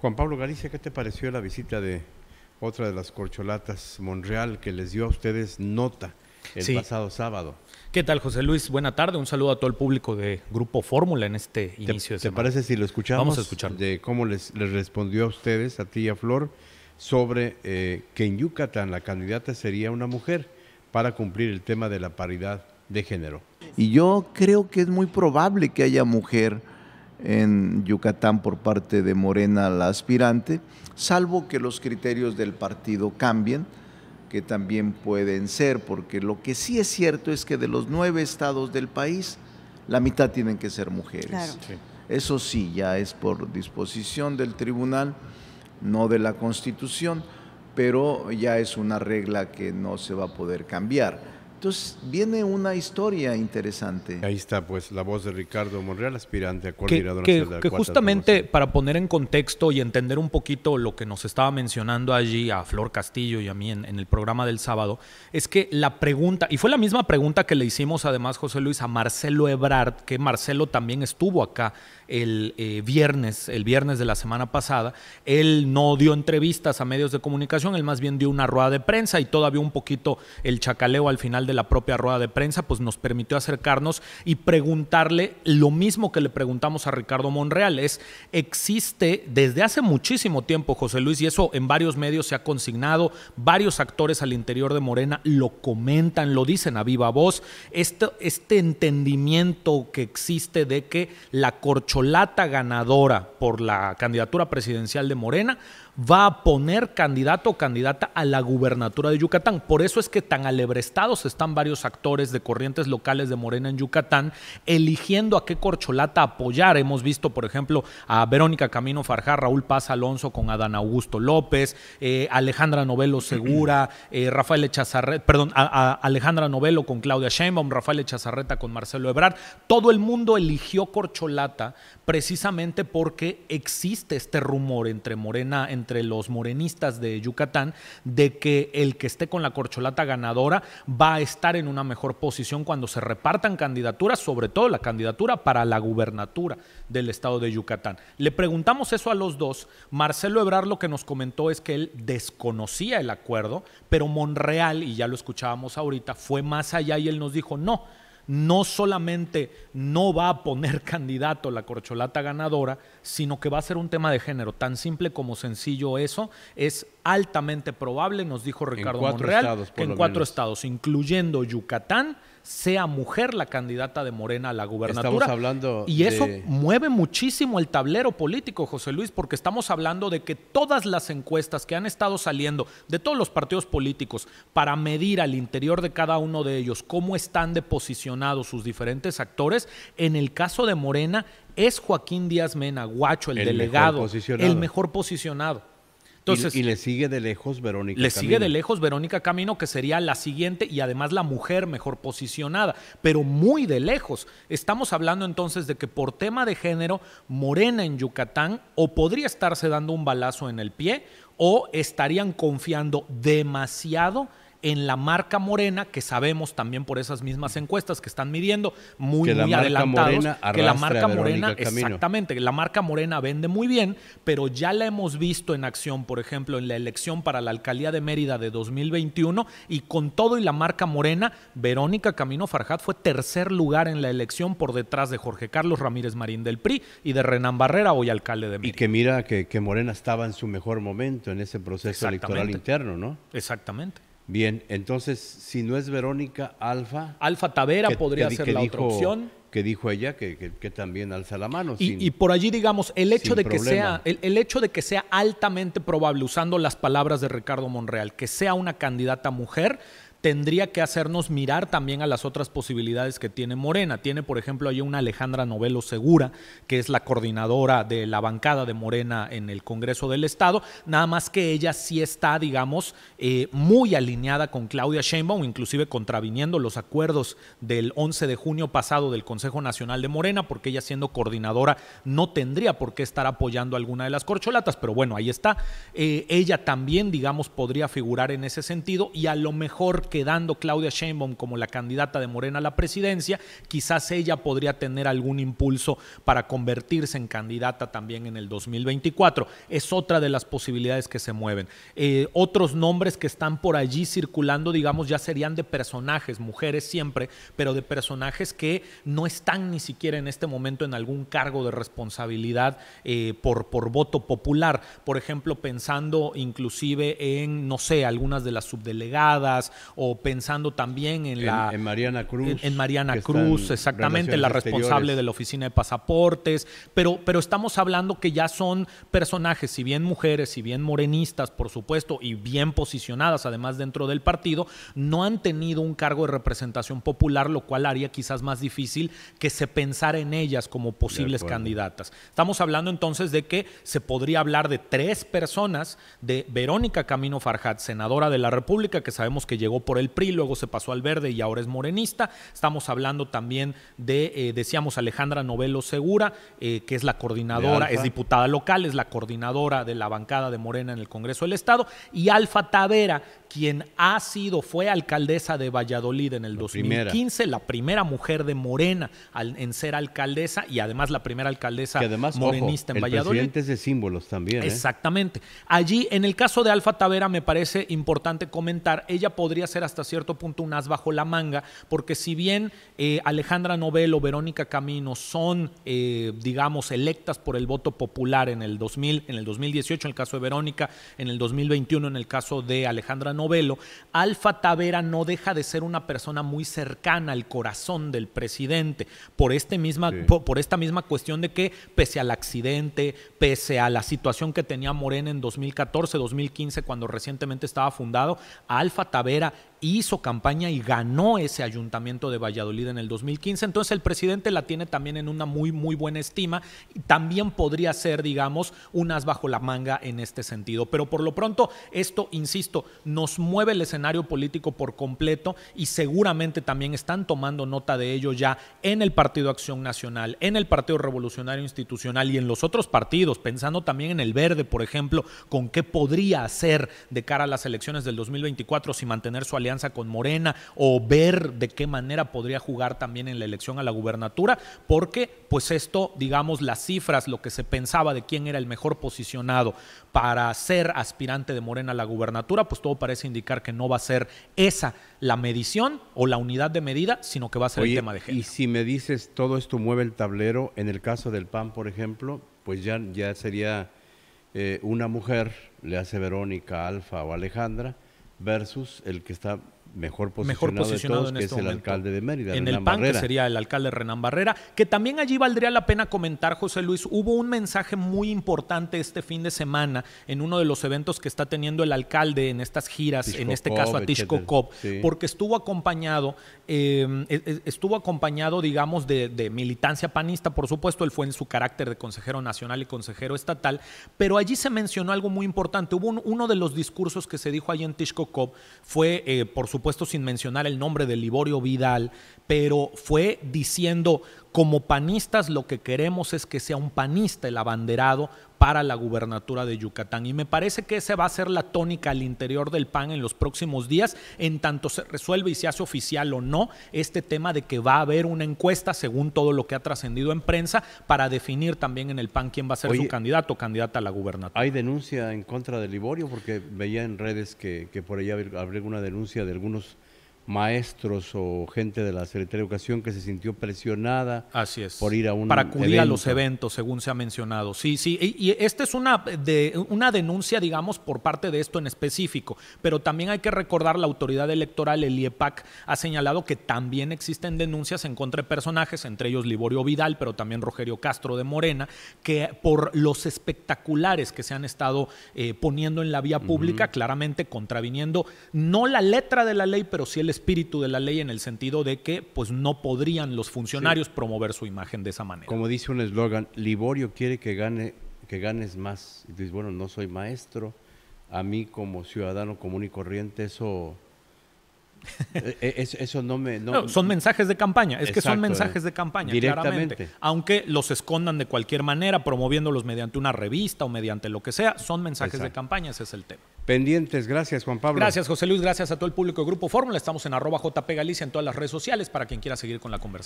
Juan Pablo Galicia, ¿qué te pareció la visita de otra de las corcholatas Monreal que les dio a ustedes nota el pasado sábado? ¿Qué tal, José Luis? Buena tarde. Un saludo a todo el público de Grupo Fórmula en este inicio de ¿Te parece si lo escuchamos? Vamos a escuchar. De cómo les, respondió a ustedes, a ti y a Flor, sobre eh, que en Yucatán la candidata sería una mujer para cumplir el tema de la paridad de género. Y yo creo que es muy probable que haya mujer en Yucatán por parte de Morena la aspirante, salvo que los criterios del partido cambien, que también pueden ser, porque lo que sí es cierto es que de los nueve estados del país, la mitad tienen que ser mujeres. Eso sí, ya es por disposición del tribunal, no de la constitución, pero ya es una regla que no se va a poder cambiar entonces viene una historia interesante. Ahí está, pues, la voz de Ricardo Monreal, aspirante a coordinador Que, que, que justamente para poner en contexto y entender un poquito lo que nos estaba mencionando allí a Flor Castillo y a mí en, el programa del sábado, es que la pregunta, y fue la misma pregunta que le hicimos además, José Luis, a Marcelo Ebrard, que Marcelo también estuvo acá el eh, viernes, el viernes de la semana pasada. Él no dio entrevistas a medios de comunicación, él más bien dio una rueda de prensa y todavía un poquito el chacaleo al final de la propia rueda de prensa, pues nos permitió acercarnos y preguntarle lo mismo que le preguntamos a Ricardo Monreal, es, existe desde hace muchísimo tiempo, José Luis, y eso en varios medios se ha consignado, varios actores al interior de Morena lo comentan, lo dicen a viva voz, este, este entendimiento que existe de que la corcho lata ganadora por la candidatura presidencial de Morena va a poner candidato o candidata a la gubernatura de Yucatán. Por eso es que tan alebrestados están varios actores de corrientes locales de Morena en Yucatán, eligiendo a qué corcholata apoyar. Hemos visto, por ejemplo, a Verónica Camino Farjá, Raúl Paz Alonso con Adán Augusto López, eh, Alejandra Novelo Segura, eh, Rafael Echazarreta, perdón, a, Alejandra Novelo con Claudia Sheinbaum, Rafael Echazarreta con Marcelo Ebrard. Todo el mundo eligió corcholata precisamente porque existe este rumor entre Morena, entre entre los morenistas de Yucatán de que el que esté con la corcholata ganadora va a estar en una mejor posición cuando se repartan candidaturas, sobre todo la candidatura para la gubernatura del estado de Yucatán. Le preguntamos eso a los dos. Marcelo Ebrard lo que nos comentó es que él desconocía el acuerdo, pero Monreal, y ya lo escuchábamos ahorita, fue más allá y él nos dijo, no, no solamente no va a poner candidato la corcholata ganadora, sino que va a ser un tema de género. Tan simple como sencillo eso, es altamente probable, nos dijo Ricardo en Monreal, que en cuatro estados, incluyendo Yucatán, sea mujer la candidata de Morena a la gubernatura. Estamos hablando y eso mueve muchísimo el tablero político, José Luis, porque estamos hablando de que todas las encuestas que han estado saliendo de todos los partidos políticos para medir al interior de cada uno de ellos cómo están de posicionados sus diferentes actores, en el caso de Morena es Joaquín Díaz Mena, guacho, el, delegado, el mejor posicionado y, le sigue de lejos Verónica. Le sigue de lejos Verónica Camino, que sería la siguiente y además la mujer mejor posicionada, pero muy de lejos. Estamos hablando entonces de que por tema de género, Morena en Yucatán o podría estarse dando un balazo en el pie o estarían confiando demasiado en la marca morena, que sabemos también por esas mismas encuestas que están midiendo, muy, la muy adelantados, que la marca morena, exactamente, la marca morena vende muy bien, pero ya la hemos visto en acción, por ejemplo, en la elección para la alcaldía de Mérida de 2021, y con todo y la marca morena, Verónica Camino Farjat fue tercer lugar en la elección por detrás de Jorge Carlos Ramírez Marín del PRI y de Renan Barrera, hoy alcalde de Mérida. Y que mira que Morena estaba en su mejor momento en ese proceso electoral interno, ¿no? Exactamente. Bien, entonces, si no es Verónica Alfa. Alfa Tavera podría ser la otra opción. Que dijo ella que, también alza la mano. Y, por allí, digamos, el hecho, de que sea, el, hecho de que sea altamente probable, usando las palabras de Ricardo Monreal, que sea una candidata mujer, tendría que hacernos mirar también a las otras posibilidades que tiene Morena. Tiene, por ejemplo, ahí una Alejandra Novelo Segura, que es la coordinadora de la bancada de Morena en el Congreso del Estado, nada más que ella sí está, digamos, eh, muy alineada con Claudia Sheinbaum, inclusive contraviniendo los acuerdos del 11 de junio pasado del Consejo Nacional de Morena, porque ella siendo coordinadora no tendría por qué estar apoyando alguna de las corcholatas, pero bueno, ahí está. Eh, ella también, digamos, podría figurar en ese sentido y a lo mejor que quedando Claudia Sheinbaum como la candidata de Morena a la presidencia, quizás ella podría tener algún impulso para convertirse en candidata también en el 2024. Es otra de las posibilidades que se mueven. Eh, otros nombres que están por allí circulando, digamos, ya serían de personajes, mujeres siempre, pero de personajes que no están ni siquiera en este momento en algún cargo de responsabilidad eh, por, por voto popular. Por ejemplo, pensando inclusive en, no sé, algunas de las subdelegadas o pensando también en, la... En Mariana Cruz. En, Mariana Cruz, exactamente, la responsable de la oficina de pasaportes, pero, pero estamos hablando que ya son personajes, si bien mujeres, si bien morenistas, por supuesto, y bien posicionadas además dentro del partido, no han tenido un cargo de representación popular, lo cual haría quizás más difícil que se pensara en ellas como posibles candidatas. Estamos hablando entonces de que se podría hablar de tres personas, de Verónica Camino Farjat, senadora de la República, que sabemos que llegó por el PRI, luego se pasó al verde y ahora es morenista. Estamos hablando también de, eh, decíamos, Alejandra Novelo Segura, eh, que es la coordinadora, es diputada local, es la coordinadora de la bancada de Morena en el Congreso del Estado, y Alfa Tavera, quien ha sido, fue alcaldesa de Valladolid en el 2015, la primera mujer de Morena en ser alcaldesa y además la primera alcaldesa morenista en el Valladolid. Presidente es de símbolos también. ¿eh? Exactamente. Allí, en el caso de Alfa Tavera, me parece importante comentar, ella podría ser hasta cierto punto un as bajo la manga, porque si bien eh, Alejandra Novelo, Verónica Camino son, eh, digamos, electas por el voto popular en el 2000, en el 2018 en el caso de Verónica, en el 2021 en el caso de Alejandra Novelo, Alfa Tavera no deja de ser una persona muy cercana al corazón del presidente por, este misma, por, esta misma cuestión de que pese al accidente, pese a la situación que tenía Morena en 2014, 2015, cuando recientemente estaba fundado, Alfa Tavera hizo campaña y ganó ese ayuntamiento de Valladolid en el 2015. Entonces el presidente la tiene también en una muy, muy buena estima y también podría ser, digamos, un as bajo la manga en este sentido. Pero por lo pronto, esto, insisto, nos mueve el escenario político por completo y seguramente también están tomando nota de ello ya en el Partido Acción Nacional, en el Partido Revolucionario Institucional y en los otros partidos, pensando también en el verde, por ejemplo, con qué podría hacer de cara a las elecciones del 2024 si mantener su alianza con Morena o ver de qué manera podría jugar también en la elección a la gubernatura, porque pues esto, digamos, las cifras, lo que se pensaba de quién era el mejor posicionado para ser aspirante de Morena a la gubernatura, pues todo parece indicar que no va a ser esa la medición o la unidad de medida, sino que va a ser el tema de género. Y si me dices todo esto mueve el tablero, en el caso del PAN, por ejemplo, pues ya, ya sería eh, una mujer, le hace Verónica, Alfa o Alejandra, versus el que está mejor posicionado, de en que es este el alcalde de Mérida. En el PAN, que sería el alcalde Renán Barrera, que también allí valdría la pena comentar, José Luis, hubo un mensaje muy importante este fin de semana en uno de los eventos que está teniendo el alcalde en estas giras, en este caso a Tishko cop porque estuvo acompañado, em, e, e, estuvo acompañado, digamos, de, militancia panista, por supuesto, él fue en su carácter de consejero nacional y consejero estatal, pero allí se mencionó algo muy importante. Hubo uno de los discursos que se dijo allí en Tishko cop fue, eh, por su supuesto sin mencionar el nombre de Liborio Vidal, pero fue diciendo como panistas lo que queremos es que sea un panista el abanderado para la gubernatura de Yucatán. Y me parece que esa va a ser la tónica al interior del PAN en los próximos días, en tanto se resuelve y se hace oficial o no este tema de que va a haber una encuesta, según todo lo que ha trascendido en prensa, para definir también en el PAN quién va a ser su candidato o candidata a la gubernatura. ¿Hay denuncia en contra de Liborio? Porque veía en redes que, por allá habría una denuncia de algunos maestros o gente de la Secretaría de Educación que se sintió presionada por ir a un para acudir a los eventos, según se ha mencionado. Sí, sí, y, esta es una, de, una denuncia, digamos, por parte de esto en específico, pero también hay que recordar la autoridad electoral, el IEPAC, ha señalado que también existen denuncias en contra de personajes, entre ellos Liborio Vidal, pero también Rogerio Castro de Morena, que por los espectaculares que se han estado eh, poniendo en la vía pública, claramente contraviniendo no la letra de la ley, pero sí el espíritu de la ley en el sentido de que pues no podrían los funcionarios promover su imagen de esa manera. Como dice un eslogan, Liborio quiere que gane que ganes más. Y dices, bueno, no soy maestro, a mí como ciudadano común y corriente eso eh, es, no me... son mensajes de campaña, es que son mensajes de campaña, directamente. Aunque los escondan de cualquier manera, promoviéndolos mediante una revista o mediante lo que sea, son mensajes de campaña, ese es el tema. Pendientes, gracias Juan Pablo. Gracias José Luis, gracias a todo el público de Grupo Fórmula, estamos en arroba JP Galicia en todas las redes sociales para quien quiera seguir con la conversación.